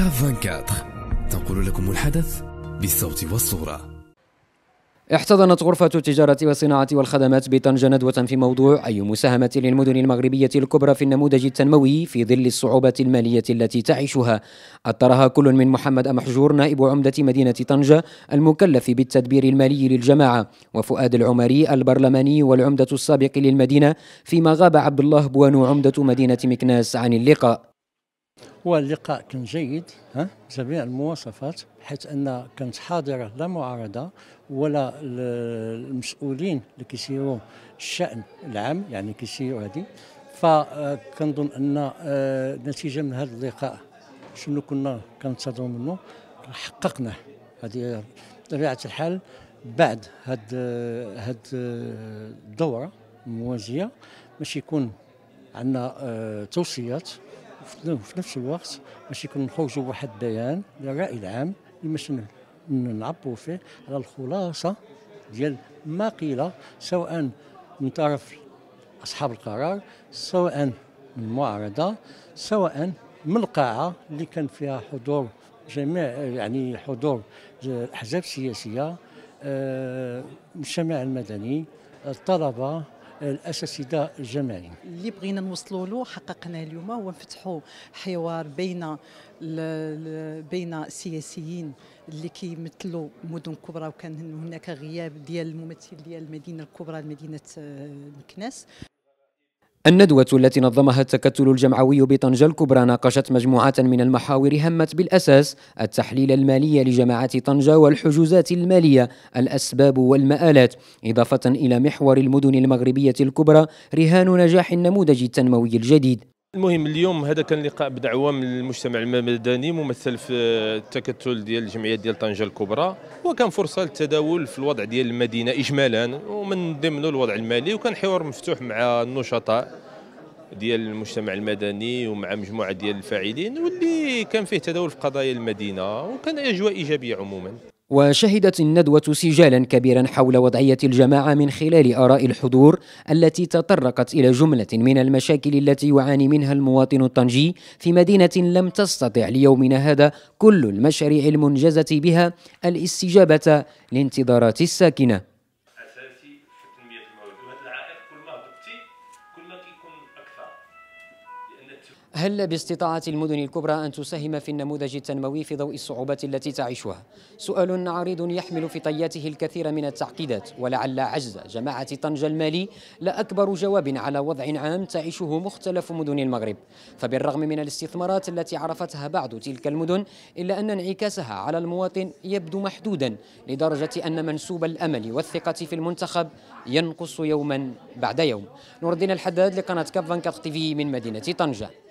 كاف 24 تنقل لكم الحدث بالصوت والصوره احتضنت غرفة التجارة والصناعة والخدمات بطنجة ندوة في موضوع أي مساهمة للمدن المغربية الكبرى في النموذج التنموي في ظل الصعوبات المالية التي تعيشها أطرها كل من محمد أمحجور نائب عمدة مدينة طنجة المكلف بالتدبير المالي للجماعة وفؤاد العمري البرلماني والعمدة السابق للمدينة فيما غاب عبد الله بوانو عمدة مدينة مكناس عن اللقاء واللقاء كان جيد ها جميع المواصفات حيث ان كانت حاضره لا معارضه ولا المسؤولين اللي كيسيروا الشان العام يعني كيسيروا هذه آه، فكنظن ان آه، نتيجه من هذا اللقاء شنو كنا كنتظروا منه حققناه هذه بطبيعه الحال بعد هاد هاد الدوره آه، الموازيه باش يكون عندنا توصيات وفي نفس الوقت باش يكون نخرجوا واحد بيان للراي العام اللي باش نعبوا فيه على الخلاصه ديال ما قيل سواء من طرف اصحاب القرار سواء من المعارضه سواء من القاعه اللي كان فيها حضور جميع يعني حضور الاحزاب السياسيه آه، المجتمع المدني الطلبه الاساتذه الجامعيين اللي بغينا نوصلوا له حققنا اليوم هو نفتحوا حوار بين بين السياسيين اللي كيمثلوا مدن كبرى وكان هناك غياب ديال الممثل ديال المدينه الكبرى مدينه مكناس الندوة التي نظمها التكتل الجمعوي بطنجة الكبرى ناقشت مجموعة من المحاور همت بالأساس التحليل المالي لجماعة طنجة والحجوزات المالية الأسباب والمآلات إضافة إلى محور المدن المغربية الكبرى رهان نجاح النموذج التنموي الجديد المهم اليوم هذا كان لقاء بدعوه من المجتمع المدني ممثل في التكتل ديال الجمعيه ديال طنجه الكبرى وكان فرصه للتداول في الوضع ديال المدينه اجمالا ومن ضمنه الوضع المالي وكان حوار مفتوح مع النشطاء ديال المجتمع المدني ومع مجموعه ديال الفاعلين واللي كان فيه تداول في قضايا المدينه وكان اجواء ايجابيه عموما وشهدت الندوة سجالا كبيرا حول وضعية الجماعة من خلال آراء الحضور التي تطرقت إلى جملة من المشاكل التي يعاني منها المواطن الطنجي في مدينة لم تستطع ليومنا هذا كل المشاريع المنجزة بها الاستجابة لانتظارات الساكنة هل باستطاعة المدن الكبرى أن تساهم في النموذج التنموي في ضوء الصعوبات التي تعيشها؟ سؤال عريض يحمل في طياته الكثير من التعقيدات ولعل عجز جماعة طنجة المالي لا أكبر جواب على وضع عام تعيشه مختلف مدن المغرب فبالرغم من الاستثمارات التي عرفتها بعض تلك المدن إلا أن انعكاسها على المواطن يبدو محدودا لدرجة أن منسوب الأمل والثقة في المنتخب ينقص يوما بعد يوم نور الدين الحداد لقناة كاب 24 تي في من مدينة طنجة